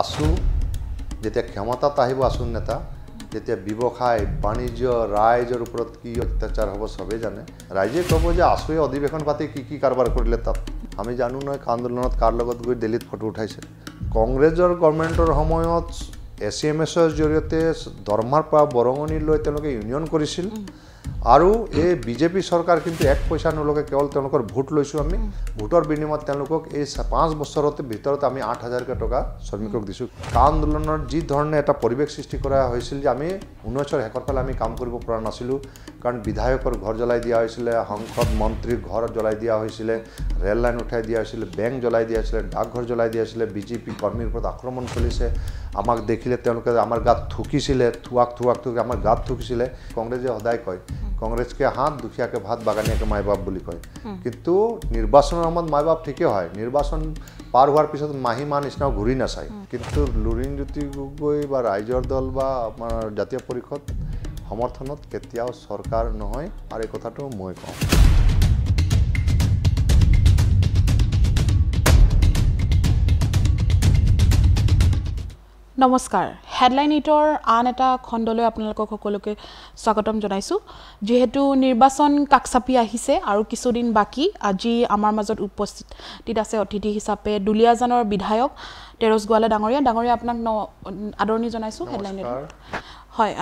আছোঁ যেতিয়া ক্ষমতাত আহিব আছোঁ নেতা তেতিয়া ব্যৱসায় বাণিজ্য ৰাইজৰ ওপৰত কি অত্যাচাৰ হ'ব চবেই জানে ৰাইজে ক'ব যে আছোৱে অধিৱেশন পাতি কি কি কাৰবাৰ কৰিলে তাত আমি জানো নহয় আন্দোলনত কাৰ লগত গৈ দিল্লীত ফটো উঠাইছে কংগ্ৰেছৰ গভৰ্ণমেণ্টৰ সময়ত এ চি এম এছৰ জৰিয়তে দৰমাৰ পৰা বৰঙণি লৈ তেওঁলোকে ইউনিয়ন কৰিছিল আৰু এই বিজেপি চৰকাৰ কিন্তু এক পইচা নোলোকে কেৱল তেওঁলোকৰ ভোট লৈছোঁ আমি ভোটৰ বিনিময়ত তেওঁলোকক এই পাঁচ বছৰতে ভিতৰত আমি আঠ হাজাৰকৈ টকা শ্ৰমিকক দিছোঁ কা আন্দোলনৰ যি ধৰণে এটা পৰিৱেশ সৃষ্টি কৰা হৈছিল যে আমি ঊনৈছৰ শেষৰ ফালে আমি কাম কৰিব পৰা নাছিলোঁ কাৰণ বিধায়কৰ ঘৰ জ্বলাই দিয়া হৈছিলে সাংসদ মন্ত্ৰীৰ ঘৰ জ্বলাই দিয়া হৈছিলে ৰেল লাইন উঠাই দিয়া হৈছিলে বেংক জ্বলাই দিয়া হৈছিলে ডাকঘৰ জ্বলাই দিয়া হৈছিলে বিজেপি কৰ্মীৰ ওপৰত আক্ৰমণ চলিছে আমাক দেখিলে তেওঁলোকে আমাৰ গাত থুকিছিলে থোৱাক থোৱাক থুকি আমাৰ গাত থুকিছিলে কংগ্ৰেছে সদায় কয় কংগ্ৰেছকে হাত দুখীয়াকে ভাত বাগানীয়াকে মাই বাপ বুলি কয় কিন্তু নিৰ্বাচনৰ সময়ত মাই বাপ ঠিকে হয় নিৰ্বাচন পাৰ হোৱাৰ পিছত মাহী মা নিচিনাও ঘূৰি নাচায় কিন্তু লুৰিণ জ্যোতি গগৈ বা ৰাইজৰ দল বা আমাৰ জাতীয় পৰিষদ সমৰ্থনত কেতিয়াও চৰকাৰ নহয় আৰু এই কথাটো মই কওঁ নমস্কাৰ হেডলাইন এইটৰ আন এটা খণ্ডলৈ আপোনালোকক সকলোকে স্বাগতম জনাইছোঁ যিহেতু নিৰ্বাচন কাকচাপি আহিছে আৰু কিছুদিন বাকী আজি আমাৰ মাজত উপস্থিতিত আছে অতিথি হিচাপে দুলীয়াজানৰ বিধায়ক তেৰজ গোৱালা ডাঙৰীয়া ডাঙৰীয়া আপোনাক ন আদৰণি জনাইছোঁ হেডলাইন ইটৰ হয়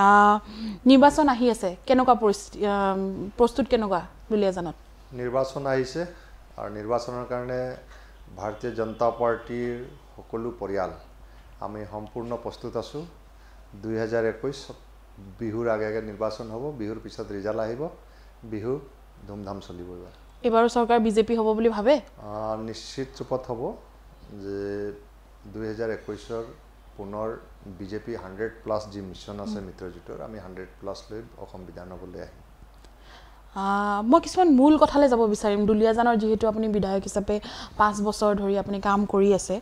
নিৰ্বাচন আহি আছে কেনেকুৱা পৰিস্থিতি প্ৰস্তুত কেনেকুৱা দুলীয়াজানত নিৰ্বাচন আহিছে আৰু নিৰ্বাচনৰ কাৰণে ভাৰতীয় জনতা পাৰ্টীৰ সকলো পৰিয়াল আমি সম্পূৰ্ণ প্ৰস্তুত আছোঁ দুই হাজাৰ একৈছ বিহুৰ আগে আগে নিৰ্বাচন হ'ব বিহুৰ পিছত ৰিজাল্ট আহিব বিহু ধুমধাম চলিব এইবাৰো চৰকাৰ বিজেপি হ'ব বুলি ভাবে নিশ্চিত ৰূপত হ'ব যে দুই হাজাৰ একৈছৰ পুনৰ বিজেপি হাণ্ড্ৰেড প্লাছ যি মিছন আছে মিত্ৰজোঁটৰ আমি হাণ্ড্ৰেড প্লাছ লৈ অসম বিধানসভালৈ আহিম মই কিছুমান মূল কথালৈ যাব বিচাৰিম দুলীয়াজানৰ যিহেতু আপুনি বিধায়ক হিচাপে পাঁচ বছৰ ধৰি আপুনি কাম কৰি আছে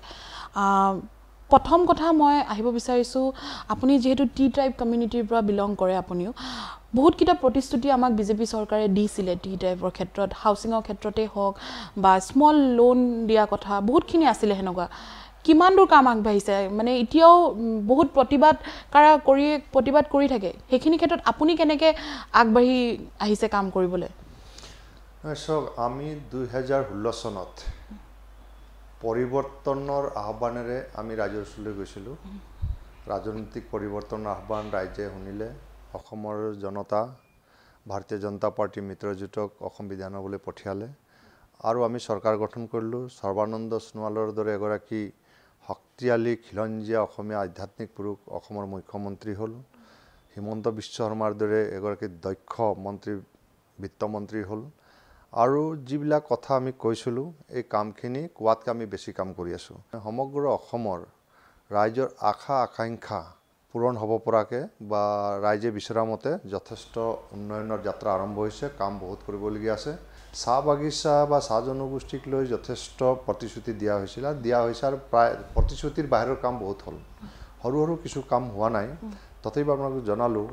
প্ৰথম কথা মই আহিব বিচাৰিছোঁ আপুনি যিহেতু টি ট্ৰাইব কমিউনিটিৰ পৰা বিলং কৰে আপুনিও বহুতকেইটা প্ৰতিশ্ৰুতি আমাক বিজেপি চৰকাৰে দিছিলে টি ট্ৰাইবৰ ক্ষেত্ৰত হাউচিঙৰ ক্ষেত্ৰতেই হওক বা স্মল লোন দিয়া কথা বহুতখিনি আছিলে সেনেকুৱা কিমান দূৰ কাম আগবাঢ়িছে মানে এতিয়াও বহুত প্ৰতিবাদ কাৰা কৰি প্ৰতিবাদ কৰি থাকে সেইখিনি ক্ষেত্ৰত আপুনি কেনেকৈ আগবাঢ়ি আহিছে কাম কৰিবলৈ চাওক আমি দুহেজাৰ ষোল্ল চনত পৰিৱৰ্তনৰ আহ্বানেৰে আমি ৰাইজৰ ওচৰলৈ গৈছিলোঁ ৰাজনৈতিক পৰিৱৰ্তনৰ আহ্বান ৰাইজে শুনিলে অসমৰ জনতা ভাৰতীয় জনতা পাৰ্টীৰ মিত্ৰজোঁটক অসম বিধানসভালৈ পঠিয়ালে আৰু আমি চৰকাৰ গঠন কৰিলোঁ সৰ্বানন্দ সোণোৱালৰ দৰে এগৰাকী শক্তিশালী খিলঞ্জীয়া অসমীয়া আধ্যাত্মিক পুৰুষ অসমৰ মুখ্যমন্ত্ৰী হ'ল হিমন্ত বিশ্ব শৰ্মাৰ দৰে এগৰাকী দক্ষ মন্ত্ৰী বিত্তমন্ত্ৰী হ'ল আৰু যিবিলাক কথা আমি কৈছিলোঁ এই কামখিনি কোৱাতকৈ আমি বেছি কাম কৰি আছোঁ সমগ্ৰ অসমৰ ৰাইজৰ আশা আকাংক্ষা পূৰণ হ'ব পৰাকৈ বা ৰাইজে বিচৰা মতে যথেষ্ট উন্নয়নৰ যাত্ৰা আৰম্ভ হৈছে কাম বহুত কৰিবলগীয়া আছে চাহ বাগিচা বা চাহ জনগোষ্ঠীক লৈ যথেষ্ট প্ৰতিশ্ৰুতি দিয়া হৈছিল দিয়া হৈছে আৰু প্ৰায় প্ৰতিশ্ৰুতিৰ বাহিৰৰ কাম বহুত হ'ল সৰু সৰু কিছু কাম হোৱা নাই তথাপি আপোনালোকক জনালোঁ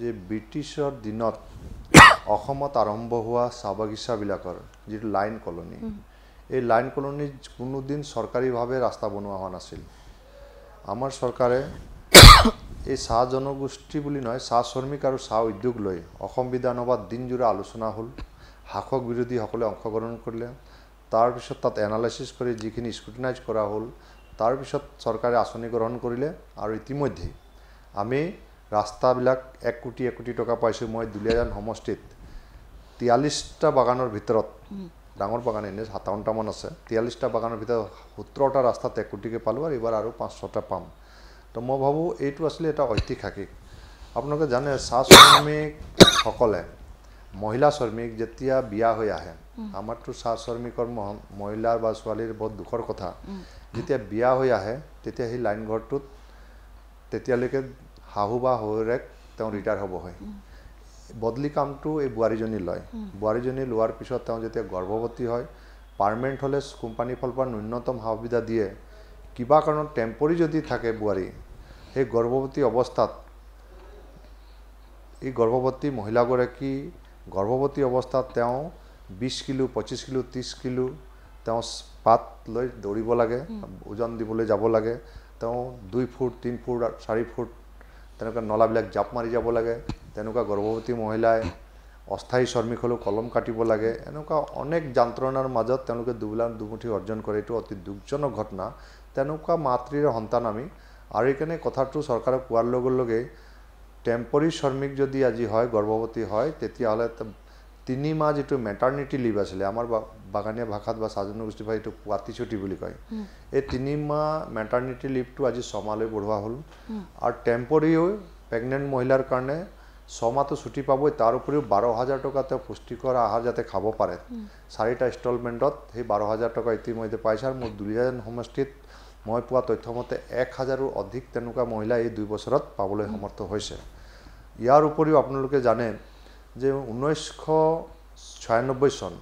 যে ব্ৰিটিছৰ দিনত অসমত আৰম্ভ হোৱা চাহ বাগিচাবিলাকৰ যিটো লাইন কলনি এই লাইন কলনিত কোনোদিন চৰকাৰীভাৱে ৰাস্তা বনোৱা হোৱা নাছিল আমাৰ চৰকাৰে এই চাহ জনগোষ্ঠী বুলি নহয় চাহ শ্ৰমিক আৰু চাহ উদ্যোগ লৈ অসম বিধানসভাত দিনযোৰা আলোচনা হ'ল শাসক বিৰোধীসকলে অংশগ্ৰহণ কৰিলে তাৰপিছত তাত এনালাইচিচ কৰি যিখিনি স্ক্ৰুটিনাইজ কৰা হ'ল তাৰপিছত চৰকাৰে আঁচনি গ্ৰহণ কৰিলে আৰু ইতিমধ্যে আমি ৰাস্তাবিলাক এক কোটি এক কোটি টকা পাইছোঁ মই দুলীয়াজান সমষ্টিত তিয়াল্লিছটা বাগানৰ ভিতৰত ডাঙৰ বাগান এনেই সাতাৱন্নটামান আছে তিয়াল্লিছটা বাগানৰ ভিতৰত সোতৰটা ৰাস্তাত এক কোটিকৈ পালোঁ আৰু এইবাৰ আৰু পাঁচ ছটা পাম তো মই ভাবোঁ এইটো আছিলে এটা ঐতিহাসিক আপোনালোকে জানে চাহ শ্ৰমিকসকলে মহিলা শ্ৰমিক যেতিয়া বিয়া হৈ আহে আমাৰতো চাহ শ্ৰমিকৰ মহিলাৰ বা ছোৱালীৰ বহুত দুখৰ কথা যেতিয়া বিয়া হৈ আহে তেতিয়া সেই লাইন ঘৰটোত তেতিয়ালৈকে শাহু বা শহুৰেক তেওঁ ৰিটায়াৰ হ'ব হয় বদলি কামটো এই বোৱাৰীজনী লয় বোৱাৰীজনী লোৱাৰ পিছত তেওঁ যেতিয়া গৰ্ভৱতী হয় পাৰ্মেণ্ট হ'লে কোম্পানীৰ ফালৰ পৰা ন্যূনতম সা সুবিধা দিয়ে কিবা কাৰণত টেম্পৰী যদি থাকে বোৱাৰী সেই গৰ্ভৱতী অৱস্থাত এই গৰ্ভৱতী মহিলাগৰাকী গৰ্ভৱতী অৱস্থাত তেওঁ বিছ কিলো পঁচিছ কিলো ত্ৰিছ কিলো তেওঁ পাত লৈ দৌৰিব লাগে ওজন দিবলৈ যাব লাগে তেওঁ দুই ফুট তিনি ফুট চাৰি ফুট তেনেকুৱা নলাবিলাক জাপ মাৰি যাব লাগে তেনেকুৱা গৰ্ভৱতী মহিলাই অস্থায়ী শ্ৰমিক হ'লেও কলম কাটিব লাগে এনেকুৱা অনেক যন্ত্ৰণাৰ মাজত তেওঁলোকে দুবিলা দুমুঠি অৰ্জন কৰে এইটো অতি দুখজনক ঘটনা তেনেকুৱা মাতৃৰ সন্তান আমি আৰু সেইকাৰণে কথাটো চৰকাৰে কোৱাৰ লগে লগে টেম্পৰী শ্ৰমিক যদি আজি হয় গৰ্ভৱতী হয় তেতিয়াহ'লে তিনিমাহ যিটো মেটাৰ্নিটি লীভ আছিলে আমাৰ বাগানীয়া ভাষাত বা স্বাধীন গোষ্ঠী ভাষা এইটো পাতি ছুটি বুলি কয় এই তিনিমাহ মেটাৰনিটি লিভটো আজি ছমাহলৈ বঢ়োৱা হ'ল আৰু টেম্পৰৰীও প্ৰেগনেণ্ট মহিলাৰ কাৰণে ছমাহটো ছুটি পাবই তাৰ উপৰিও বাৰ হাজাৰ টকা তেওঁ পুষ্টিকৰ আহাৰ যাতে খাব পাৰে চাৰিটা ইনষ্টলমেণ্টত সেই বাৰ হাজাৰ টকা ইতিমধ্যে পাইছে আৰু মোৰ দুলিজান সমষ্টিত মই পোৱা তথ্যমতে এক হাজাৰো অধিক তেনেকুৱা মহিলা এই দুই বছৰত পাবলৈ সমৰ্থ হৈছে ইয়াৰ উপৰিও আপোনালোকে জানে যে ঊনৈছশ ছয়ানব্বৈ চন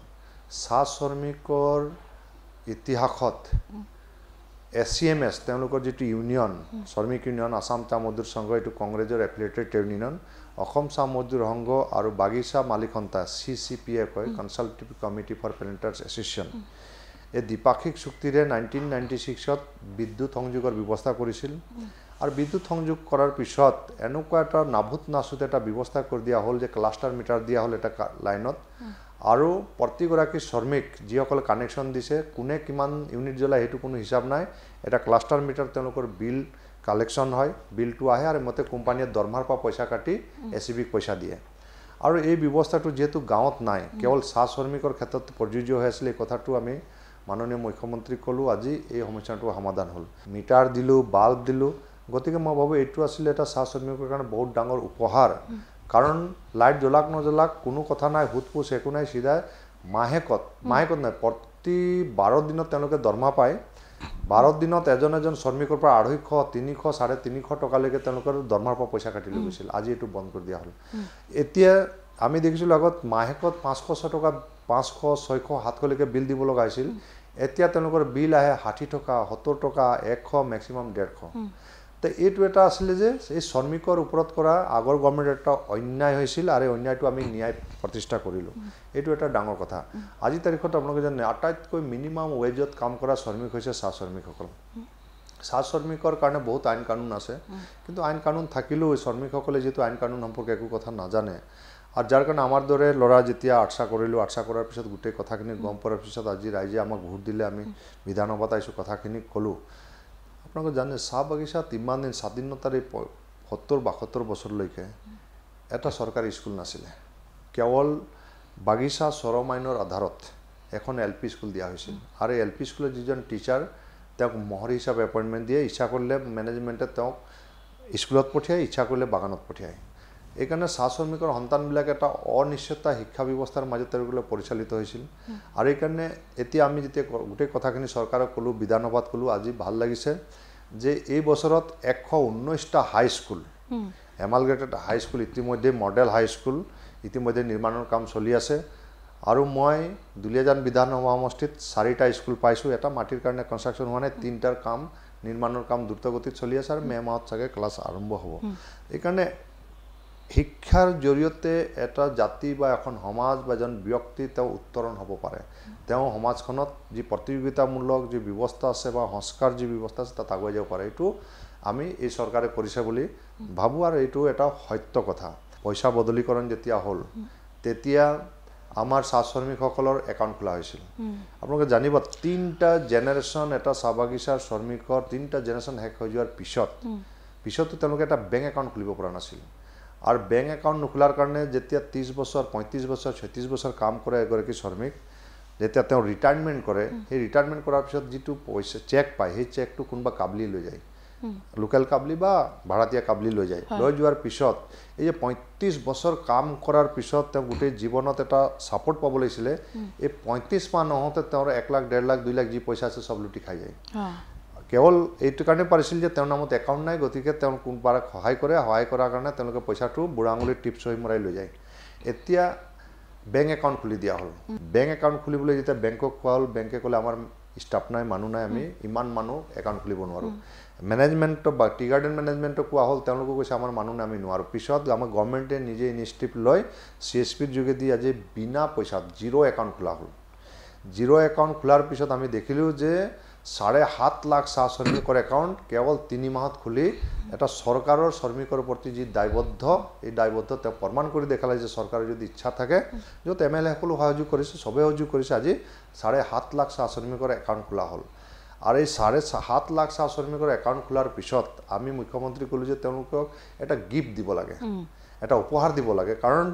চাহ শ্ৰমিকৰ ইতিহাসত এছ চি এম এছ তেওঁলোকৰ যিটো ইউনিয়ন শ্ৰমিক ইউনিয়ন আছাম চাহ মজদুৰ সংঘ এইটো কংগ্ৰেছৰ এফিলেটেড ট্ৰেড ইউনিয়ন অসম চাহ মজদুৰ সংঘ আৰু বাগিচা মালিকন্তা চি চি পি এ কয় consultative committee for planters association এই দ্বিপাক্ষিক চুক্তিৰে নাইনটিন নাইণ্টি ছিক্সত বিদ্যুৎ সংযোগৰ ব্যৱস্থা কৰিছিল আৰু বিদ্যুৎ সংযোগ কৰাৰ পিছত এনেকুৱা এটা নাভূত নাচুত এটা ব্যৱস্থা কৰি দিয়া হ'ল যে ক্লাষ্টাৰ মিটাৰ দিয়া হ'ল এটা লাইনত আৰু প্ৰতিগৰাকী শ্ৰমিক যিসকলে কানেকশ্যন দিছে কোনে কিমান ইউনিট জ্বলাই সেইটো কোনো হিচাপ নাই এটা ক্লাষ্টাৰ মিটাৰ তেওঁলোকৰ বিল কালেকশ্যন হয় বিলটো আহে আৰু মতে কোম্পানীয়ে দৰমহাৰ পৰা পইচা কাটি এ চি বিক পইচা দিয়ে আৰু এই ব্যৱস্থাটো যিহেতু গাঁৱত নাই কেৱল চাহ শ্ৰমিকৰ ক্ষেত্ৰত প্ৰযোজ্য হৈ আছিলে এই কথাটো আমি মাননীয় মুখ্যমন্ত্ৰীক ক'লোঁ আজি এই সমস্যাটো সমাধান হ'ল মিটাৰ দিলোঁ বাল্ব দিলোঁ গতিকে মই ভাবোঁ এইটো আছিলে এটা চাহ শ্ৰমিকৰ কাৰণে বহুত ডাঙৰ উপহাৰ কাৰণ লাইট জ্বলাক নজ্বলাক কোনো কথা নাই সোধ পোচ একো নাই চিধা মাহেকত মাহেকত নাই প্ৰতি বাৰ দিনত তেওঁলোকে দৰমহা পায় বাৰ দিনত এজন এজন শ্ৰমিকৰ পৰা আঢ়ৈশ তিনিশ চাৰে তিনিশ টকালৈকে তেওঁলোকৰ দৰমহাৰ পৰা পইচা কাটি লৈ গৈছিল আজি এইটো বন্ধ কৰি দিয়া হ'ল এতিয়া আমি দেখিছিলোঁ আগত মাহেকত পাঁচশ ছয় টকা পাঁচশ ছয়শ সাতশলৈকে বিল দিব লগা হৈছিল এতিয়া তেওঁলোকৰ বিল আহে ষাঠি টকা সত্তৰ টকা এশ মেক্সিমাম ডেৰশ তে এইটো এটা আছিলে যে এই শ্ৰমিকৰ ওপৰত কৰা আগৰ গভৰ্ণমেণ্টৰ এটা অন্যায় হৈছিল আৰু এই অন্যায়টো আমি ন্যায় প্ৰতিষ্ঠা কৰিলোঁ এইটো এটা ডাঙৰ কথা আজি তাৰিখত আপোনালোকে জানে আটাইতকৈ মিনিমাম ৱেজত কাম কৰা শ্ৰমিক হৈছে চাহ শ্ৰমিকসকল চাহ শ্ৰমিকৰ কাৰণে বহুত আইন কানুন আছে কিন্তু আইন কানুন থাকিলেও শ্ৰমিকসকলে যিটো আইন কানুন সম্পৰ্কে একো কথা নাজানে আৰু যাৰ কাৰণে আমাৰ দৰে ল'ৰা যেতিয়া আৰ্চা কৰিলোঁ আৰ্চা কৰাৰ পিছত গোটেই কথাখিনি গম পোৱাৰ পিছত আজি ৰাইজে আমাক ভোট দিলে আমি বিধানসভাত আহিছোঁ কথাখিনি ক'লোঁ আপোনালোকে জানে চাহ বাগিচাত ইমান দিন স্বাধীনতাৰে সত্তৰ বাসত্তৰ বছৰলৈকে এটা চৰকাৰী স্কুল নাছিলে কেৱল বাগিচা চৰম আইনৰ আধাৰত এখন এল পি স্কুল দিয়া হৈছিল আৰু এল পি স্কুলৰ যিজন টিচাৰ তেওঁক মহৰি হিচাপে এপইণ্টমেণ্ট দিয়ে ইচ্ছা কৰিলে মেনেজমেণ্টে তেওঁক স্কুলত পঠিয়াই ইচ্ছা কৰিলে বাগানত পঠিয়ায় এইকাৰণে চাহ শ্ৰমিকৰ সন্তানবিলাক এটা অনিশ্চয়তা শিক্ষা ব্যৱস্থাৰ মাজত তেওঁলোকলৈ পৰিচালিত হৈছিল আৰু এইকাৰণে এতিয়া আমি যেতিয়া গোটেই কথাখিনি চৰকাৰক ক'লোঁ বিধানসভাত ক'লোঁ আজি ভাল লাগিছে যে এই বছৰত এশ ঊনৈছটা হাইস্কুল এমালগ্ৰেটেড হাইস্কুল ইতিমধ্যে মডেল হাইস্কুল ইতিমধ্যে নিৰ্মাণৰ কাম চলি আছে আৰু মই দুলীয়াজান বিধানসভা সমষ্টিত চাৰিটা স্কুল পাইছোঁ এটা মাটিৰ কাৰণে কনষ্ট্ৰাকশ্যন হোৱা নাই তিনিটাৰ কাম নিৰ্মাণৰ কাম দ্ৰুতগতিত চলি আছে আৰু মে' মাহত চাগে ক্লাছ আৰম্ভ হ'ব এইকাৰণে শিক্ষাৰ জৰিয়তে এটা জাতি বা এখন সমাজ বা এজন ব্যক্তি তেওঁ উত্তৰণ হ'ব পাৰে তেওঁ সমাজখনত যি প্ৰতিযোগিতামূলক যি ব্যৱস্থা আছে বা সংস্কাৰ যি ব্যৱস্থা আছে তাত আগুৱাই যাব পাৰে এইটো আমি এই চৰকাৰে কৰিছে বুলি ভাবোঁ আৰু এইটো এটা সত্য কথা পইচা বদলিকৰণ যেতিয়া হ'ল তেতিয়া আমাৰ চাহ শ্ৰমিকসকলৰ একাউণ্ট খোলা হৈছিল আপোনালোকে জানিব তিনিটা জেনেৰেশ্যন এটা চাহ বাগিচাৰ শ্ৰমিকৰ তিনিটা জেনেৰেশ্যন শেষ হৈ যোৱাৰ পিছত পিছতো তেওঁলোকে এটা বেংক একাউণ্ট খুলিব পৰা নাছিল আৰু বেংক একাউণ্ট নোখোলাৰ কাৰণে যেতিয়া ত্ৰিছ বছৰ পঁয়ত্ৰিছ বছৰ ছয়ত্ৰিছ বছৰ কাম কৰে এগৰাকী শ্ৰমিক যেতিয়া তেওঁ ৰিটায়াৰমেণ্ট কৰে সেই ৰিটায়াৰমেণ্ট কৰাৰ পিছত যিটো পইচা চেক পায় সেই চেকটো কোনোবা কাবলি লৈ যায় লোকেল কাবলি বা ভাড়াতীয়া কাবলি লৈ যায় লৈ যোৱাৰ পিছত এই যে পঁয়ত্ৰিছ বছৰ কাম কৰাৰ পিছত তেওঁ গোটেই জীৱনত এটা ছাপৰ্ট পাব লাগিছিলে এই পঁয়ত্ৰিছ মাহ নহওঁতে তেওঁৰ এক লাখ ডেৰ লাখ দুই লাখ যি পইচা আছে চব লুটি খাই যায় কেৱল এইটো কাৰণে পাৰিছিল যে তেওঁৰ নামত একাউণ্ট নাই গতিকে তেওঁ কোনোবাক সহায় কৰে সহায় কৰাৰ কাৰণে তেওঁলোকে পইচাটো বুঢ়া আঙুলিত টিপছ হৈ মৰাই লৈ যায় এতিয়া বেংক একাউণ্ট খুলি দিয়া হ'ল বেংক একাউণ্ট খুলিবলৈ যেতিয়া বেংকক কোৱা হ'ল বেংকে ক'লে আমাৰ ষ্টাফ নাই মানুহ নাই আমি ইমান মানুহ একাউণ্ট খুলিব নোৱাৰোঁ মেনেজমেণ্টৰ বা টি গাৰ্ডেন মেনেজমেণ্টক কোৱা হ'ল তেওঁলোকে কৈছে আমাৰ মানুহ নাই আমি নোৱাৰোঁ পিছত আমাৰ গভৰ্ণমেণ্টে নিজে ইনিচিয়েটিভ লৈ চি এছ পিৰ যোগেদি আজি বিনা পইচাত জিৰ' একাউণ্ট খোলা হ'ল জিৰ' একাউণ্ট খোলাৰ পিছত আমি দেখিলোঁ যে চাৰে সাত লাখ চাহ শ্ৰমিকৰ একাউণ্ট কেৱল তিনি মাহত খুলি এটা চৰকাৰৰ শ্ৰমিকৰ প্ৰতি যি দায়বদ্ধ এই দায়বদ্ধ তেওঁ প্ৰমাণ কৰি দেখালে যে চৰকাৰে যদি ইচ্ছা থাকে য'ত এম এল এসকলেও সহযোগ কৰিছে চবেই সহযোগ কৰিছে আজি চাৰে সাত লাখ চাহ শ্ৰমিকৰ একাউণ্ট খোলা হ'ল আৰু এই চাৰে সাত লাখ চাহ শ্ৰমিকৰ একাউণ্ট খোলাৰ পিছত আমি মুখ্যমন্ত্ৰী ক'লোঁ যে তেওঁলোকক এটা গিফ্ট দিব লাগে এটা উপহাৰ দিব লাগে কাৰণ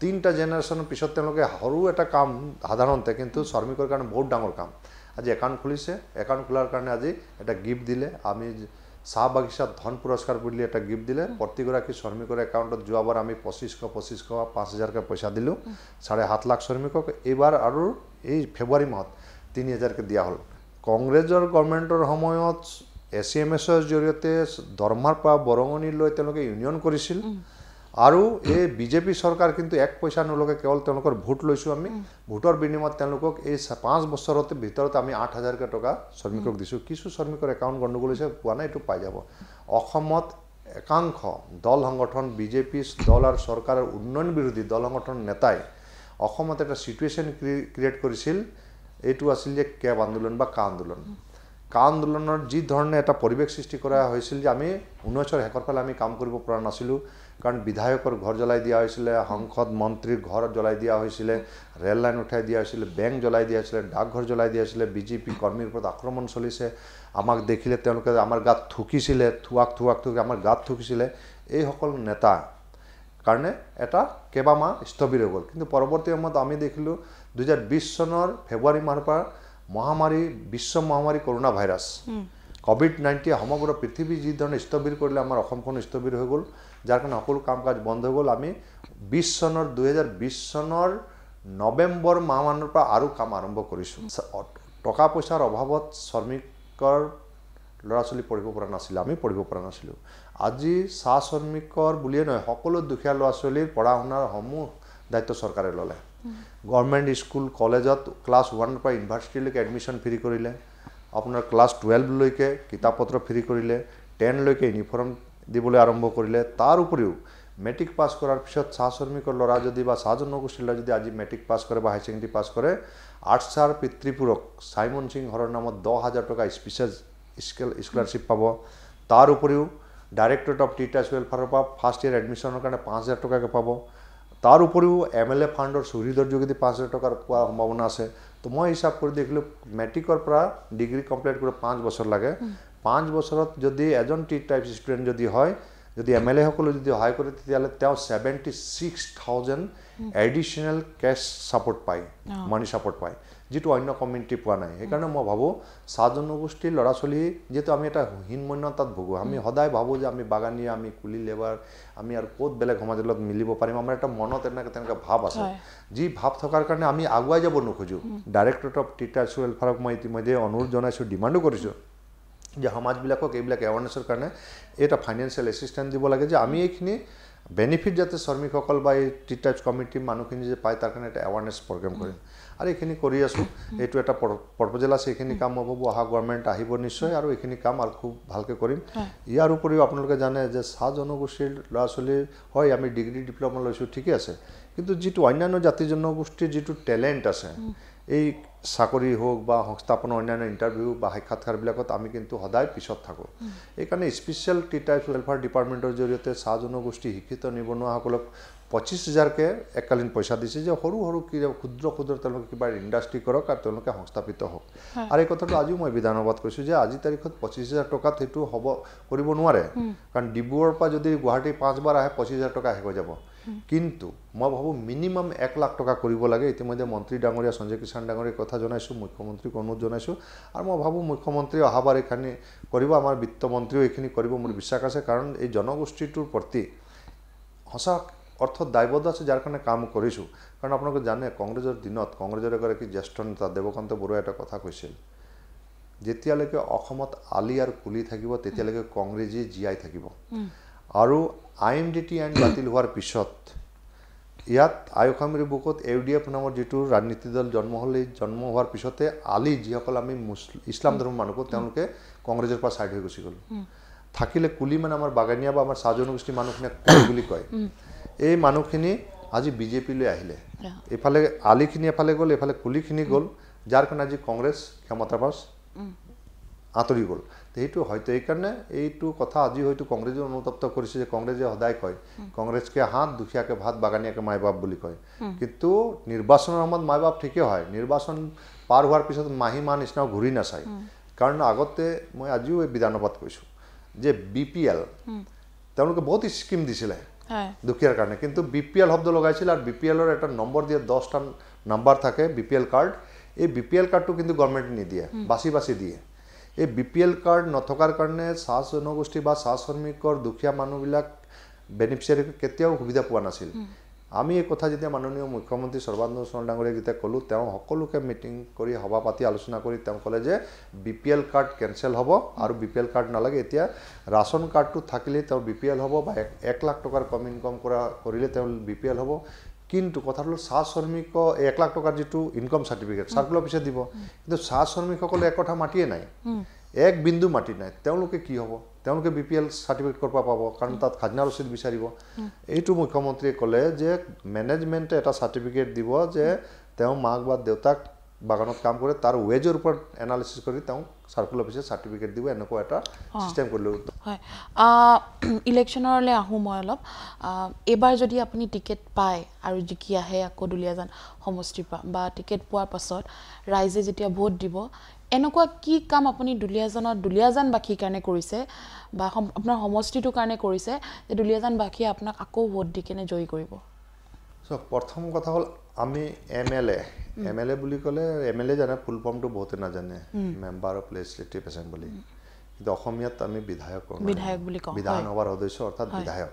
তিনিটা জেনেৰেশ্যনৰ পিছত তেওঁলোকে সৰু এটা কাম সাধাৰণতে কিন্তু শ্ৰমিকৰ কাৰণে বহুত ডাঙৰ কাম আজি একাউণ্ট খুলিছে একাউণ্ট খোলাৰ কাৰণে আজি এটা গিফ্ট দিলে আমি চাহ বাগিচাত ধন পুৰস্কাৰ বুলি এটা গিফ্ট দিলে প্ৰতিগৰাকী শ্ৰমিকৰ একাউণ্টত যোৱাবাৰ আমি পঁচিছশ পঁচিছশ পাঁচ হাজাৰকৈ পইচা দিলোঁ চাৰে সাত লাখ শ্ৰমিকক এইবাৰ আৰু এই ফেব্ৰুৱাৰী মাহত তিনি হাজাৰকৈ দিয়া হ'ল কংগ্ৰেছৰ গভৰ্ণমেণ্টৰ সময়ত এ চি এম এছৰ জৰিয়তে দৰমহাৰ পৰা বৰঙণি লৈ তেওঁলোকে ইউনিয়ন কৰিছিল আৰু এই বিজেপি চৰকাৰ কিন্তু এক পইচা নোলোৱাকৈ কেৱল তেওঁলোকৰ ভোট লৈছোঁ আমি ভোটৰ বিনিময়ত তেওঁলোকক এই পাঁচ বছৰতে ভিতৰত আমি আঠ হাজাৰকৈ টকা শ্ৰমিকক দিছোঁ কিছু শ্ৰমিকৰ একাউণ্ট গণ্ডগোল হৈছে পোৱা নাই এইটো পাই যাব অসমত একাংশ দল সংগঠন বিজেপি দল আৰু চৰকাৰৰ উন্নয়ন বিৰোধী দল সংগঠন নেতাই অসমত এটা চিটুৱেশ্যন ক্ৰিয়েট কৰিছিল এইটো আছিল যে কেব আন্দোলন বা কা আন্দোলন কা আন্দোলনৰ যি ধৰণে এটা পৰিৱেশ সৃষ্টি কৰা হৈছিল যে আমি ঊনৈছৰ শেষৰ ফালে আমি কাম কৰিব পৰা নাছিলোঁ কাৰণ বিধায়কৰ ঘৰ জ্বলাই দিয়া হৈছিলে সাংসদ মন্ত্ৰীৰ ঘৰ জ্বলাই দিয়া হৈছিলে ৰেল লাইন উঠাই দিয়া হৈছিলে বেংক জ্বলাই দিয়া হৈছিলে ডাকঘৰ জ্বলাই দিয়া হৈছিলে বি জে পি কৰ্মীৰ ওপৰত আক্ৰমণ চলিছে আমাক দেখিলে তেওঁলোকে আমাৰ গাত থুকিছিলে থুৱাক থুৱাক থুকি আমাৰ গাত থুকিছিলে এইসকল নেতা কাৰণে এটা কেইবামাহ স্থবিৰ হৈ গ'ল কিন্তু পৰৱৰ্তী সময়ত আমি দেখিলোঁ দুহেজাৰ বিছ চনৰ ফেব্ৰুৱাৰী মাহৰ পৰা মহামাৰী বিশ্ব মহামাৰী কৰোণা ভাইৰাছ ক'ভিড নাইণ্টিয়ে সমগ্ৰ পৃথিৱী যিধৰণে স্থবিৰ কৰিলে আমাৰ অসমখন স্থবিৰ হৈ গ'ল যাৰ কাৰণে সকলো কাম কাজ বন্ধ হৈ গ'ল আমি বিছ চনৰ দুহেজাৰ বিছ চনৰ নৱেম্বৰ মাহমানৰ পৰা আৰু কাম আৰম্ভ কৰিছোঁ টকা পইচাৰ অভাৱত শ্ৰমিকৰ ল'ৰা ছোৱালী পঢ়িব পৰা নাছিলে আমি পঢ়িব পৰা নাছিলোঁ আজি চাহ শ্ৰমিকৰ বুলিয়েই নহয় সকলো দুখীয়া ল'ৰা ছোৱালীৰ পঢ়া শুনাৰ সমূহ দায়িত্ব চৰকাৰে ল'লে গভৰ্মেণ্ট স্কুল কলেজত ক্লাছ ওৱানৰ পৰা ইউনিভাৰ্চিটিলৈকে এডমিশ্যন ফ্ৰী কৰিলে আপোনাৰ ক্লাছ টুৱেলভলৈকে কিতাপ পত্ৰ ফ্ৰী কৰিলে টেনলৈকে ইউনিফৰ্ম দিবলৈ আৰম্ভ কৰিলে তাৰ উপৰিও মেট্ৰিক পাছ কৰাৰ পিছত চাহ শ্ৰমিকৰ ল'ৰা যদি বা চাহ জনগোষ্ঠীৰ ল'ৰা যদি আজি মেট্ৰিক পাছ কৰে বা হাই ছেকেণ্ডেৰী পাছ কৰে আৰ্টছ ছাৰ পিতৃপুৰক চাইমন সিং ঘৰৰ নামত দহ হাজাৰ টকা স্পেচিয়েল স্কেল স্কলাৰশ্বিপ পাব তাৰ উপৰিও ডাইৰেক্টৰেট অফ টিটাৰ্ছ ৱেলফেয়াৰৰ পৰা ফাৰ্ষ্ট ইয়েৰ এডমিশ্যনৰ কাৰণে পাঁচ হাজাৰ টকাকৈ পাব তাৰ উপৰিও এম এল এ ফাণ্ডৰ চুৰিদৰ যোগেদি পাঁচ হাজাৰ টকাৰ পোৱাৰ সম্ভাৱনা আছে ত' মই হিচাপ কৰি দেখিলোঁ মেট্ৰিকৰ পৰা ডিগ্ৰী কমপ্লিট কৰি পাঁচ বছৰ লাগে পাঁচ বছৰত যদি এজন টি টাইপ ষ্টুডেণ্ট যদি হয় যদি এম এল এ সকলে যদি সহায় কৰে তেতিয়াহ'লে তেওঁ seventy six thousand additional cash support পায় মানি ছাপৰ্ট পায় যিটো অন্য কমিউনিটি পোৱা নাই সেইকাৰণে মই ভাবোঁ চাহ জনগোষ্ঠীৰ ল'ৰা ছোৱালী যিহেতু আমি এটা হীনমন্যতাত ভোগোঁ আমি সদায় ভাবোঁ যে আমি বাগানীয় আমি কুলি লেবাৰ আমি আৰু ক'ত বেলেগ সমাজৰ লগত মিলিব পাৰিম আমাৰ এটা মনত এনেকৈ তেনেকৈ ভাৱ আছে যি ভাৱ থকাৰ কাৰণে আমি আগুৱাই যাব নোখোজোঁ ডাইৰেক্টৰেট অফ টিটাৰ্ছ ৱেলফেয়াৰক মই ইতিমধ্যে অনুৰোধ জনাইছোঁ ডিমাণ্ডো কৰিছোঁ যে সমাজবিলাকক এইবিলাক এৱাৰনেছৰ কাৰণে এটা ফাইনেঞ্চিয়েল এচিষ্টেণ্ট দিব লাগে যে আমি এইখিনি বেনিফিট যাতে শ্ৰমিকসকল বা এই টি টাইপ কমিটিৰ মানুহখিনি যে পায় তাৰ কাৰণে এটা এৱাৰনেছ প্ৰগ্ৰেম কৰিম আৰু এইখিনি কৰি আছোঁ এইটো এটা পৰ্পজেল আছে এইখিনি কাম হ'ব অহা গভৰ্ণমেণ্ট আহিব নিশ্চয় আৰু এইখিনি কাম আৰু খুব ভালকৈ কৰিম ইয়াৰ উপৰিও আপোনালোকে জানে যে চাহ জনগোষ্ঠীৰ ল'ৰা ছোৱালীৰ হয় আমি ডিগ্ৰী ডিপ্ল'মা লৈছোঁ ঠিকে আছে কিন্তু যিটো অন্যান্য জাতি জনগোষ্ঠীৰ যিটো টেলেণ্ট আছে এই চাকৰি হওক বা সংস্থাপনৰ অন্যান্য ইণ্টাৰভিউ বা সাক্ষাৎকাৰবিলাকত আমি কিন্তু সদায় পিছত থাকোঁ সেইকাৰণে স্পেচিয়েল টি টাইপছ ৱেলফেয়াৰ ডিপাৰ্টমেণ্টৰ জৰিয়তে চাহ জনগোষ্ঠী শিক্ষিত নিবনুৱাসকলক পঁচিছ হাজাৰকৈ এককালীন পইচা দিছে যে সৰু সৰু কিবা ক্ষুদ্ৰ ক্ষুদ্ৰ তেওঁলোকে কিবা ইণ্ডাষ্ট্ৰি কৰক আৰু তেওঁলোকে সংস্থাপিত হওক আৰু এই কথাটো আজিও মই বিধানসভাত কৈছোঁ যে আজিৰ তাৰিখত পঁচিছ হাজাৰ টকাত সেইটো হ'ব কৰিব নোৱাৰে কাৰণ ডিব্ৰুগড়ৰ পৰা যদি গুৱাহাটী পাঁচবাৰ আহে পঁচিছ হাজাৰ টকা আহি হৈ যাব কিন্তু মই ভাবোঁ মিনিমাম এক লাখ টকা কৰিব লাগে ইতিমধ্যে মন্ত্ৰী ডাঙৰীয়া সঞ্জয় কিষাণ ডাঙৰীয়া কথা জনাইছোঁ মুখ্যমন্ত্ৰীক অনুৰোধ জনাইছোঁ আৰু মই ভাবোঁ মুখ্যমন্ত্ৰী অহাবাৰ এইখিনি কৰিব আমাৰ বিত্তমন্ত্ৰীও এইখিনি কৰিব মোৰ বিশ্বাস আছে কাৰণ এই জনগোষ্ঠীটোৰ প্ৰতি সঁচা অৰ্থত দায়বদ্ধ আছে যাৰ কাৰণে কাম কৰিছোঁ কাৰণ আপোনালোকে জানে কংগ্ৰেছৰ দিনত কংগ্ৰেছৰ এগৰাকী জ্যেষ্ঠ নেতা দেৱকান্ত বৰুৱাই এটা কথা কৈছিল যেতিয়ালৈকে অসমত আলি আৰু কুলি থাকিব তেতিয়ালৈকে কংগ্ৰেছে জীয়াই থাকিব আৰু আই এম ডি টি আইন বাতিল হোৱাৰ পিছত ইয়াত আয়ুসামিৰ বুকত এ ডি এফ নামৰ যিটো ৰাজনীতি দল জন্ম হ'লে জন্ম হোৱাৰ পিছতে আলি যিসকল আমি মুছলিম ইছলাম ধৰ্মৰ মানুহক তেওঁলোকে কংগ্ৰেছৰ পৰা ছাইড হৈ গুচি গ'ল থাকিলে কুলি মানে আমাৰ বাগানীয়া বা আমাৰ চাহ জনগোষ্ঠীৰ মানুহখিনিয়ে কুলি বুলি কয় এই মানুহখিনি আজি বিজেপিলৈ আহিলে এফালে আলিখিনি এফালে গ'ল এফালে কুলিখিনি গ'ল যাৰ কাৰণে আজি কংগ্ৰেছ ক্ষমতাৰ পৰা আঁতৰি গ'ল সেইটো হয়তো এইকাৰণে এইটো কথা আজি হয়তো কংগ্ৰেছে অনুতপ্ত কৰিছে যে কংগ্ৰেছে সদায় কয় কংগ্ৰেছকে হাত দুখীয়াকৈ ভাত বাগানীয়াকৈ মাই বাপ বুলি কয় কিন্তু নিৰ্বাচনৰ সময়ত মাই বাপ ঠিকে হয় নিৰ্বাচন পাৰ হোৱাৰ পিছত মাহী মা নিচিনাও ঘূৰি নাচায় কাৰণ আগতে মই আজিও এই বিধানসভাত কৈছোঁ যে বি পি এল তেওঁলোকে বহুত স্কীম দিছিলে দুখীয়াৰ কাৰণে কিন্তু বি পি এল শব্দ লগাইছিল আৰু বি পি এলৰ এটা নম্বৰ দিয়ে দহটা নাম্বাৰ থাকে বি পি এল কাৰ্ড এই বি পি এল কাৰ্ডটো কিন্তু গভৰ্ণমেণ্টে নিদিয়ে বাচি বাচি দিয়ে এই বি পি এল কাৰ্ড নথকাৰ কাৰণে চাহ জনগোষ্ঠী বা চাহ শ্ৰমিকৰ দুখীয়া মানুহবিলাক বেনিফিচিয়াৰী কেতিয়াও সুবিধা পোৱা নাছিল আমি এই কথা যেতিয়া মাননীয় মুখ্যমন্ত্ৰী সৰ্বানন্দ সোণোৱাল ডাঙৰীয়াক যেতিয়া ক'লোঁ তেওঁ সকলোকে মিটিং কৰি সভা পাতি আলোচনা কৰি তেওঁ ক'লে যে B P L card cancel হ'ব আৰু বি পি এল কাৰ্ড নালাগে এতিয়া ৰাচন কাৰ্ডটো থাকিলেই তেওঁ বি পি এল হ'ব বা এক লাখ টকাৰ কম ইনকম কৰা কৰিলে তেওঁ বি পি এল হ'ব কিন্তু কথাটো হ'ল চাহ শ্ৰমিক এক লাখ টকাৰ যিটো ইনকম চাৰ্টিফিকেট চাৰ্কল অফিচে দিব কিন্তু চাহ শ্ৰমিকসকলে এক কথা মাটিয়ে নাই এক বিন্দু মাটি নাই তেওঁলোকে কি হ'ব তেওঁলোকে বি পি এল চাৰ্টিফিকেট ক'ৰ পৰা পাব কাৰণ তাত খাজনা ৰচিদ বিচাৰিব এইটো মুখ্যমন্ত্ৰীয়ে ক'লে যে মেনেজমেণ্টে এটা চাৰ্টিফিকেট দিব যে তেওঁ মাক বা দেউতাক বাগানত কাম কৰে তাৰ ৱেজৰ ওপৰত এনালিচিছ কৰি তেওঁ চাৰ্কল অফিচে চাৰ্টিফিকেট দিব এনেকুৱা এটা চিষ্টেম কৰিলোঁ হয় ইলেকশ্যনলৈ আহোঁ মই অলপ এইবাৰ যদি আপুনি টিকেট পায় আৰু জিকি আহে আকৌ দুলীয়াজান সমষ্টিৰ পৰা বা টিকেট পোৱাৰ পাছত ৰাইজে যেতিয়া ভোট দিব এনেকুৱা কি কাম আপুনি দুলীয়াজানৰ দুলীয়াজানবাসীৰ কাৰণে কৰিছে বা আপোনাৰ সমষ্টিটোৰ কাৰণে কৰিছে যে দুলীয়াজানবাসীয়ে আপোনাক আকৌ ভোট দি কেনে জয়ী কৰিব চ' প্ৰথম কথা হ'ল আমি M L A M L A বুলি ক'লে এম এল এ জানে ফুল ফৰ্মটো বহুতে নাজানে কিন্তু অসমীয়াত আমি বিধায়ক বিধায়ক বুলি কওঁ বিধানসভাৰ সদস্য অৰ্থাৎ বিধায়ক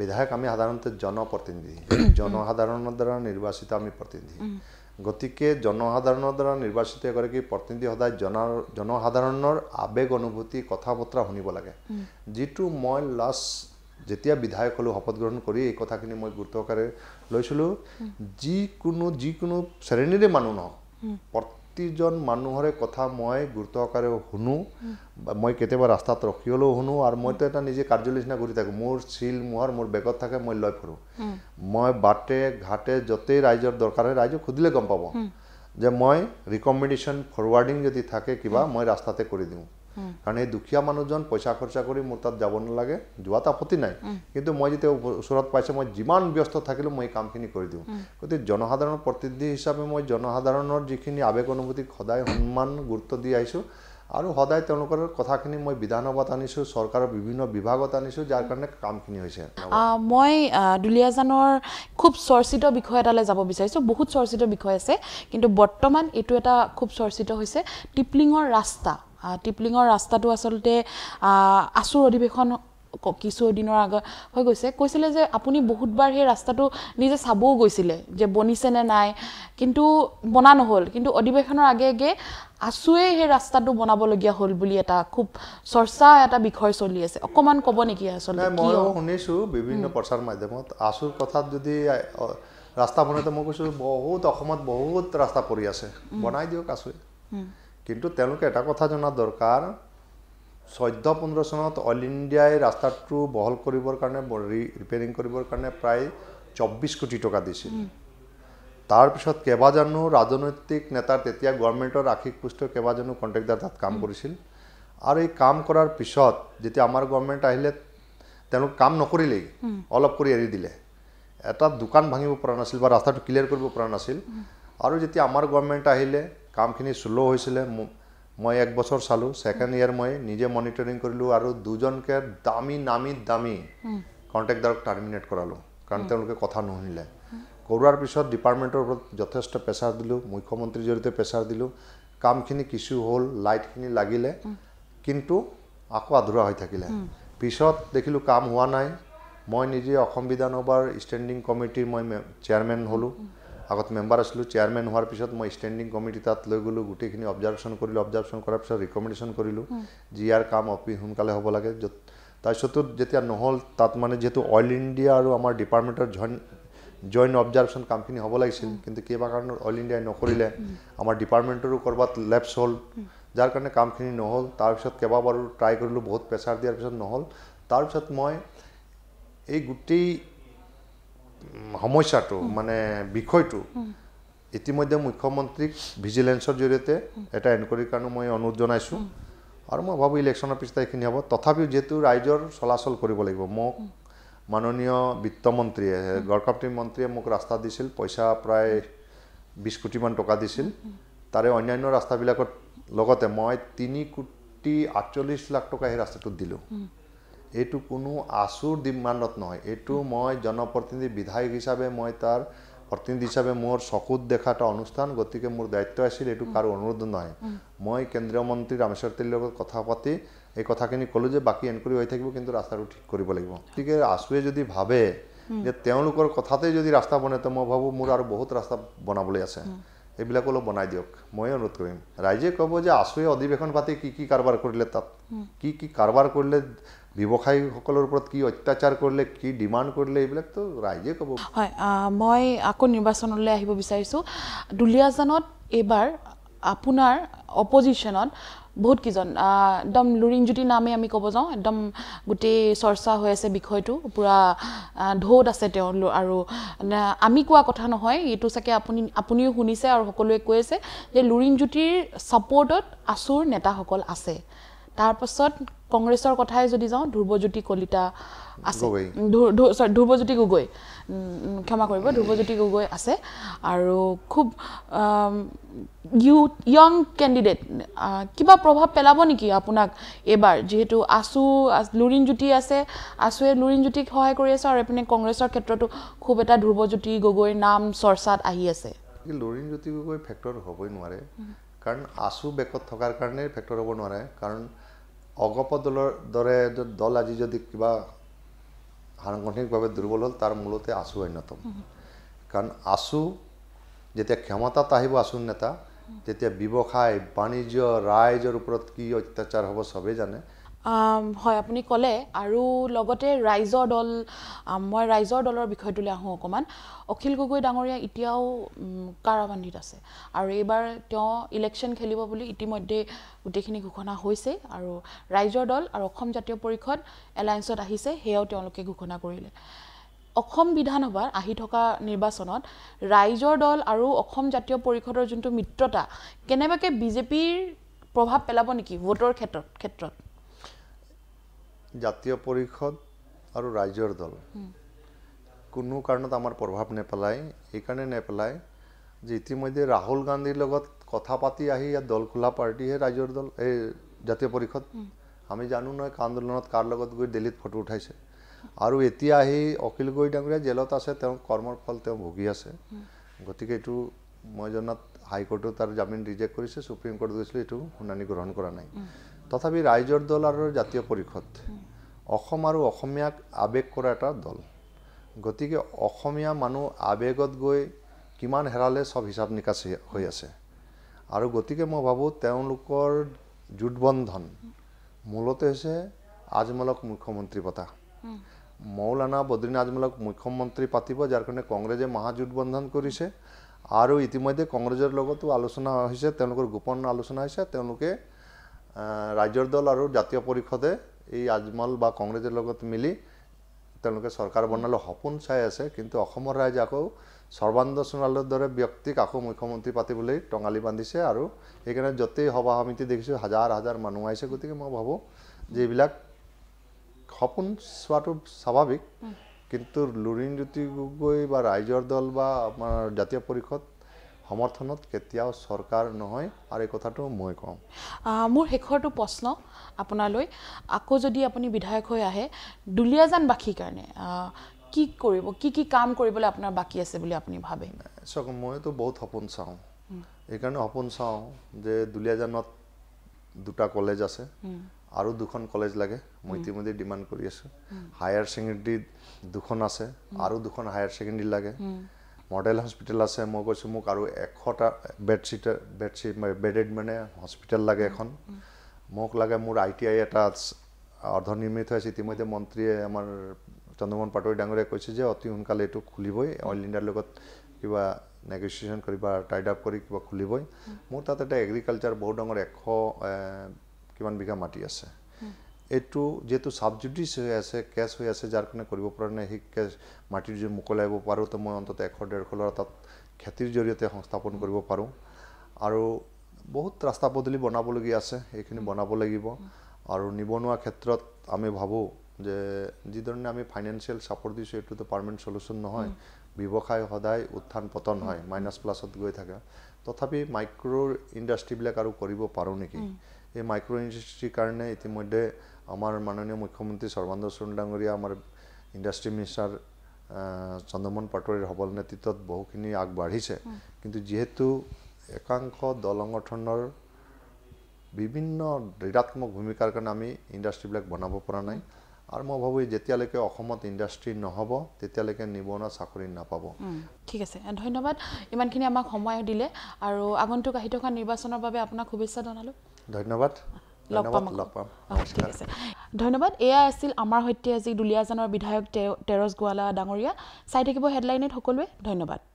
বিধায়ক আমি সাধাৰণতে জনপ্ৰতিনিধি জনসাধাৰণৰ দ্বাৰা নিৰ্বাচিত আমি প্ৰতিনিধি গতিকে জনসাধাৰণৰ দ্বাৰা নিৰ্বাচিত এগৰাকী প্ৰতিনিধি সদায় জনাৰ জনসাধাৰণৰ আৱেগ অনুভূতি কথা বতৰা শুনিব লাগে যিটো মই লাষ্ট যেতিয়া বিধায়ক হ'লোঁ শপত গ্ৰহণ কৰি এই কথাখিনি মই গুৰুত্বকাৰে লৈছিলোঁ যিকোনো যিকোনো শ্ৰেণীৰে মানুহ নহওক প্ৰতিজন মানুহৰে কথা মই গুৰুত্ব সহকাৰে শুনো মই কেতিয়াবা ৰাস্তাত ৰখি হ'লেও শুনো আৰু মইতো এটা নিজে কাৰ্যালয় নিচিনা ঘূৰি থাকোঁ মোৰ চিল মোহৰ মোৰ বেগত থাকে মই লৈ ফুৰোঁ মই বাটে ঘাটে য'তেই ৰাইজৰ দৰকাৰ হয় ৰাইজক সুধিলে গম পাব যে মই ৰিকমেণ্ডেশ্যন ফৰৱাৰ্ডিং যদি থাকে কিবা মই ৰাস্তাতে কৰি দিওঁ কাৰণ এই দুখীয়া মানুহজন পইচা খৰচা কৰি মোৰ তাত যাব নালাগে যোৱাত আপত্তি নাই কিন্তু মই যেতিয়া ওচৰত পাইছোঁ মই যিমান ব্যস্ত থাকিলো মই কামখিনি কৰি দিওঁ গতিকে জনসাধাৰণৰ প্ৰতিনিধি হিচাপে মই জনসাধাৰণৰ যিখিনি আৱেগ অনুভূতিক সদায় সন্মান গুৰুত্ব দি আহিছোঁ আৰু সদায় তেওঁলোকৰ কথাখিনি মই বিধানসভাত আনিছোঁ চৰকাৰৰ বিভিন্ন বিভাগত আনিছোঁ যাৰ কাৰণে কামখিনি হৈছে মই দুলীয়াজানৰ খুব চৰ্চিত বিষয় এটালৈ যাব বিচাৰিছোঁ বহুত চৰ্চিত বিষয় আছে কিন্তু বৰ্তমান এইটো এটা খুব চৰ্চিত হৈছে টিপলিঙৰ ৰাস্তা টিপলিঙৰ ৰাস্তাটো আচলতে আঁচুৰ অধিৱেশন কিছু দিনৰ আগত হৈ গৈছে কৈছিলে যে আপুনি বহুতবাৰ সেই ৰাস্তাটো নিজে চাবও গৈছিলে যে বনিছে নে নাই কিন্তু বনা নহ'ল কিন্তু অধিৱেশনৰ আগে আগে আঁচুৱে সেই ৰাস্তাটো বনাবলগীয়া হ'ল বুলি এটা খুব চৰ্চা এটা বিষয় চলি আছে অকণমান ক'ব নেকি আচলতে মই শুনিছোঁ বিভিন্ন প্ৰচাৰ মাধ্যমত আঁচুৰ কথাত যদি ৰাস্তা বনাই মই কৈছোঁ বহুত অসমত বহুত ৰাস্তা পৰি আছে বনাই দিয়ক আঁচুৱে কিন্তু তেওঁলোকে এটা কথা জনা দৰকাৰ চৈধ্য পোন্ধৰ চনত অল ইণ্ডিয়াই ৰাস্তাটো বহল কৰিবৰ কাৰণে ৰিপেয়াৰিং কৰিবৰ কাৰণে প্ৰায় চৌব্বিছ কোটি টকা দিছিল তাৰপিছত কেইবাজনো ৰাজনৈতিক নেতাৰ তেতিয়া গভৰ্মেণ্টৰ আশিক পুষ্ট কেইবাজনো কণ্ট্ৰেক্টাৰ তাত কাম কৰিছিল আৰু এই কাম কৰাৰ পিছত যেতিয়া আমাৰ গভৰ্মেণ্ট আহিলে তেওঁলোক কাম নকৰিলেই অলপ কৰি এৰি দিলে এটা দোকান ভাঙিব পৰা নাছিল বা ৰাস্তাটো ক্লিয়াৰ কৰিব পৰা নাছিল আৰু যেতিয়া আমাৰ গভৰ্মেণ্ট আহিলে কামখিনি শ্ল' হৈছিলে মই এক বছৰ চালোঁ ছেকেণ্ড ইয়েৰ মই নিজে মনিটৰিং কৰিলোঁ আৰু দুজনকে দামী নামী দামী কণ্টেক্টাৰক টাৰ্মিনেট কৰালোঁ কাৰণ তেওঁলোকে কথা নুশুনিলে কৰোৱাৰ পিছত ডিপাৰ্টমেণ্টৰ ওপৰত যথেষ্ট প্ৰেছাৰ দিলোঁ মুখ্যমন্ত্ৰীৰ জৰিয়তে প্ৰেছাৰ দিলোঁ কামখিনি কিছু হ'ল লাইটখিনি লাগিলে কিন্তু আকৌ আধৰুৱা হৈ থাকিলে পিছত দেখিলোঁ কাম হোৱা নাই মই নিজে অসম বিধানসভাৰ ষ্টেণ্ডিং কমিটিৰ মই চেয়াৰমেন হ'লোঁ আগত মেম্বাৰ আছিলোঁ চেয়াৰমেন হোৱাৰ পিছত মই ষ্টেণ্ডিং কমিটি তাত লৈ গ'লোঁ গোটেইখিনি অবজাৰ্ভেশ্যন কৰিলোঁ অবজাৰ্ভেশ্যন কৰাৰ পিছত ৰিকমেণ্ডেশ্যন কৰিলোঁ যি ইয়াৰ কাম অতি সোনকালে হ'ব লাগে য'ত তাৰপিছতো যেতিয়া নহ'ল তাত মানে যিহেতু অইল ইণ্ডিয়া আৰু আমাৰ ডিপাৰ্টমেণ্টৰ জইণ্ট জইণ্ট অবজাৰ্ভেশ্যন কামখিনি হ'ব লাগিছিল কিন্তু কিবা কাৰণত অইল ইণ্ডিয়াই নকৰিলে আমাৰ ডিপাৰ্টমেণ্টৰো ক'ৰবাত লেপছ হ'ল যাৰ কাৰণে কামখিনি নহ'ল তাৰপিছত কেইবাবাৰো ট্ৰাই কৰিলোঁ বহুত প্ৰেছাৰ দিয়াৰ পিছত নহ'ল তাৰপিছত মই এই গোটেই সমস্যাটো মানে বিষয়টো ইতিমধ্যে মুখ্যমন্ত্ৰীক ভিজিলেঞ্চৰ জৰিয়তে এটা এনকোৱাৰীৰ কাৰণে মই অনুৰোধ জনাইছোঁ আৰু মই ভাবোঁ ইলেকশ্যনৰ পিছত এইখিনি হ'ব তথাপিও যিহেতু ৰাইজৰ চলাচল কৰিব লাগিব মোক মাননীয় বিত্তমন্ত্ৰীয়ে গড়কাপ্তি মন্ত্ৰীয়ে মোক ৰাস্তা দিছিল পইচা প্ৰায় বিছ কোটিমান টকা দিছিল তাৰে অন্যান্য ৰাস্তাবিলাকৰ লগতে মই তিনি কোটি আঠচল্লিছ লাখ টকা সেই ৰাস্তাটোত দিলোঁ এইটো কোনো আঁচুৰ ডিমাণ্ডত নহয় এইটো মই জনপ্ৰতিনিধি বিধায়ক হিচাপে মই তাৰ প্ৰতিনিধি হিচাপে মোৰ চকুত দেখা এটা অনুষ্ঠান গতিকে মোৰ দায়িত্ব আছিল এইটো কাৰো অনুৰোধ নহয় মই কেন্দ্ৰীয় মন্ত্ৰী ৰামেশ্বৰ তেলীৰ লগত কথা পাতি এই কথাখিনি ক'লোঁ যে বাকী এনকুৰি হৈ থাকিব কিন্তু ৰাস্তাটো ঠিক কৰিব লাগিব গতিকে আছুৱে যদি ভাবে যে তেওঁলোকৰ কথাতে যদি ৰাস্তা বনে তে মই ভাবোঁ মোৰ আৰু বহুত ৰাস্তা বনাবলৈ আছে এইবিলাক অলপ বনাই দিয়ক মই অনুৰোধ কৰিম ৰাইজে ক'ব যে আছুৱে অধিৱেশন পাতি কি কি কাৰবাৰ কৰিলে তাত কি কি কাৰবাৰ কৰিলে ব্যৱসায়ীসকলৰ ওপৰত কি অত্যাচাৰ কৰিলে কি ডিমাণ্ড কৰিলে এইবিলাকতো ৰাইজে ক'ব হয় মই আকৌ নিৰ্বাচনলৈ আহিব বিচাৰিছোঁ দুলীয়াজানত এইবাৰ আপোনাৰ অপজিশ্যনত বহুত কেইজন একদম লুৰিংজ্যোতি নামে আমি ক'ব যাওঁ একদম গোটেই চৰ্চা হৈ আছে বিষয়টো পূৰা ঢৌত আছে তেওঁলোক আৰু আমি কোৱা কথা নহয় এইটো চাগে আপুনি আপুনিও শুনিছে আৰু সকলোৱে কৈ আছে যে লুৰিংজ্যোতিৰ ছাপৰ্টত আচুৰ নেতাসকল আছে তাৰ পাছত কংগ্ৰেছৰ কথাই যদি যাওঁ ধ্ৰুৱজ্যোতি কলিতা আছে ধ্ৰুৱজ্যোতি গগৈ ক্ষমা কৰিব ধ্ৰুৱজ্যোতি গগৈ আছে আৰু খুব ইউ ইয়ং কেণ্ডিডেট কিবা প্ৰভাৱ পেলাব নেকি আপোনাক এইবাৰ যিহেতু আছু লুৰিণজ্যোতি আছে আছুৱে লুৰিণজ্যোতিক সহায় কৰি আছে আৰু এইপিনে কংগ্ৰেছৰ ক্ষেত্ৰতো খুব এটা ধ্ৰুৱজ্যোতি গগৈৰ নাম চৰ্চাত আহি আছে লুৰিণজ্যোতি গগৈ ফেক্টৰ হ'বই নোৱাৰে কাৰণ আছু বেকত থকাৰ কাৰণে ফেক্টৰ হ'ব নোৱাৰে কাৰণ অগপ দলৰ দৰে দল আজি যদি কিবা সাংগঠনিকভাৱে দুৰ্বল হ'ল তাৰ মূলতে আছো অন্যতম কাৰণ আছো যেতিয়া ক্ষমতাত আহিব আছো নেতা তেতিয়া ব্যৱসায় বাণিজ্য ৰাইজৰ ওপৰত কি অত্যাচাৰ হ'ব চবেই জানে হয় আপুনি ক'লে আৰু লগতে ৰাইজৰ দল মই ৰাইজৰ দলৰ বিষয়টোলৈ আহোঁ অকণমান অখিল গগৈ ডাঙৰীয়া এতিয়াও কাৰাবান্ধিত আছে আৰু এইবাৰ তেওঁ ইলেকশ্যন খেলিব বুলি ইতিমধ্যে গোটেইখিনি ঘোষণা হৈছে আৰু ৰাইজৰ দল আৰু অসম জাতীয় পৰিষদ এলায়েন্সত আহিছে সেয়াও তেওঁলোকে ঘোষণা কৰিলে অসম বিধানসভাৰ আহি থকা নিৰ্বাচনত ৰাইজৰ দল আৰু অসম জাতীয় পৰিষদৰ যোনটো মিত্ৰতা কেনেবাকৈ বিজেপিৰ প্ৰভাৱ পেলাব নেকি ভোটৰ ক্ষেত্ৰত ক্ষেত্ৰত জাতীয় পৰিষদ আৰু ৰাজ্যৰ দল কোনো কাৰণত আমাৰ প্ৰভাৱ নেপেলায় এইকাৰণে নেপেলায় যে ইতিমধ্যে ৰাহুল গান্ধীৰ লগত কথা পাতি আহি ইয়াত দল খোলা পাৰ্টিহে ৰাজ্যৰ দল এই জাতীয় পৰিষদ আমি জানো নহয় আন্দোলনত কাৰ লগত গৈ দিল্লীত ফটো উঠাইছে আৰু এতিয়া আহি অখিল গগৈ ডাঙৰীয়া জেলত আছে তেওঁ কৰ্মৰ ফল তেওঁ ভুগি আছে গতিকে এইটো মই জনাত হাইকৰ্টেও তাৰ জামিন ৰিজেক্ট কৰিছে ছুপ্ৰিম কৰ্ট গৈছিলোঁ এইটো শুনানি গ্ৰহণ কৰা নাই তথাপি ৰাইজৰ দল আৰু জাতীয় পৰিষদ অসম আৰু অসমীয়াক আৱেগ কৰা এটা দল গতিকে অসমীয়া মানুহ আৱেগত গৈ কিমান হেৰালে চব হিচাপ নিকাচ হৈ আছে আৰু গতিকে মই ভাবোঁ তেওঁলোকৰ জোটবন্ধন মূলতে হৈছে আজমলক মুখ্যমন্ত্ৰী পতা মৌলানা বদ্ৰীন আজমলক মুখ্যমন্ত্ৰী পাতিব যাৰ কাৰণে কংগ্ৰেছে বন্ধন কৰিছে আৰু ইতিমধ্যে কংগ্ৰেছৰ লগতো আলোচনা হৈছে তেওঁলোকৰ গোপন আলোচনা হৈছে তেওঁলোকে ৰাজ্যৰ দল আৰু জাতীয় পৰিষদে এই আজমল বা কংগ্ৰেছৰ লগত মিলি তেওঁলোকে চৰকাৰ বনালে সপোন চাই আছে কিন্তু অসমৰ ৰাইজ আকৌ সৰ্বানন্দ সোণোৱালৰ দৰে ব্যক্তিক আকৌ মুখ্যমন্ত্ৰী পাতিবলৈ টঙালী বান্ধিছে আৰু সেইকাৰণে য'তেই সভা সমিতি দেখিছোঁ হাজাৰ হাজাৰ মানুহ আহিছে গতিকে মই ভাবোঁ যে এইবিলাক সপোন চোৱাটো স্বাভাৱিক কিন্তু লুৰিণ জ্যোতি গগৈ বা ৰাইজৰ দল বা আমাৰ জাতীয় পৰিষদ সমৰ্থনত কেতিয়াও চৰকাৰ নহয় আৰু এই কথাটো মই কওঁ মোৰ শেষৰটো প্ৰশ্ন আপোনালৈ আকৌ যদি আপুনি বিধায়ক হৈ আহে দুলীয়াজানবাসীৰ কাৰণে কি কৰিব কি কি কাম কৰিবলৈ আপোনাৰ বাকী আছে বুলি আপুনি ভাবে চাওক মইতো বহুত সপোন চাওঁ সেইকাৰণে সপোন চাওঁ যে দুলীয়াজানত দুটা কলেজ আছে আৰু দুখন কলেজ লাগে মই ইতিমধ্যে ডিমাণ্ড কৰি আছোঁ হায়াৰ ছেকেণ্ডেৰী দুখন আছে আৰু দুখন হায়াৰ ছেকেণ্ডেৰী লাগে মডেল হস্পিটেল আছে মই কৈছোঁ মোক আৰু এশটা বেডশ্বিট বেডশ্বিট বেডেড মানে হস্পিটেল লাগে এখন মোক লাগে মোৰ আই টি আই এটা অৰ্ধনিৰ্মিত হৈ আছে ইতিমধ্যে মন্ত্ৰীয়ে আমাৰ চন্দ্ৰমোহন পাটোৱাৰী ডাঙৰীয়াই কৈছে যে অতি সোনকালে এইটো খুলিবই অইল ইণ্ডিয়াৰ লগত কিবা নেগচিয়েশ্যন কৰি বা টাইড আপ কৰি কিবা খুলিবই মোৰ তাত এটা এগ্ৰিকালচাৰ বহুত ডাঙৰ এশ কিমান বিঘা মাটি আছে এইটো যিহেতু ছাবজুডিচ হৈ আছে কেছ হৈ আছে যাৰ কাৰণে কৰিব পৰা নাই সেই কেছ মাটিৰ যদি মোকলাব পাৰোঁ তো মই অন্ততঃ এশ ডেৰশ ল'ৰা তাত খেতিৰ জৰিয়তে সংস্থাপন কৰিব পাৰোঁ আৰু বহুত ৰাস্তা পদূলি বনাবলগীয়া আছে সেইখিনি বনাব লাগিব আৰু নিবনুৱা ক্ষেত্ৰত আমি ভাবোঁ যে যিধৰণে আমি ফাইনেঞ্চিয়েল ছাপৰ্ট দিছোঁ সেইটোতো পাৰ্মানেণ্ট চলুচন নহয় ব্যৱসায় সদায় উত্থান পতন হয় মাইনাছ প্লাছত গৈ থাকে তথাপি মাইক্ৰ' ইণ্ডাষ্ট্ৰীবিলাক আৰু কৰিব পাৰোঁ নেকি এই মাইক্ৰ' ইণ্ডাষ্ট্ৰীৰ কাৰণে ইতিমধ্যে আমাৰ মাননীয় মুখ্যমন্ত্ৰী সৰ্বানন্দ সোণ ডাঙৰীয়া আমাৰ ইণ্ডাষ্ট্ৰী মিনিষ্টাৰ চন্দ্ৰমোহন পাটোৱাৰীৰ সবল নেতৃত্বত বহুখিনি আগবাঢ়িছে কিন্তু যিহেতু একাংশ দল সংগঠনৰ বিভিন্ন ঋণাত্মক ভূমিকাৰ কাৰণে আমি ইণ্ডাষ্ট্ৰিবিলাক বনাব পৰা নাই আৰু মই ভাবোঁ যেতিয়ালৈকে অসমত ইণ্ডাষ্ট্ৰী নহ'ব তেতিয়ালৈকে নিবনুৱা চাকৰি নাপাব ঠিক আছে ধন্যবাদ ইমানখিনি আমাক সময় দিলে আৰু আগন্তুক আহি থকা নিৰ্বাচনৰ বাবে আপোনাক শুভেচ্ছা জনালোঁ ধন্যবাদ লগ পাম লগ পাম ঠিক আছে ধন্যবাদ এয়া আছিল আমাৰ সৈতে আজি দুলীয়াজানৰ বিধায়ক তেৰছ গোৱালা ডাঙৰীয়া চাই থাকিব হেডলাইনত সকলোৱে ধন্যবাদ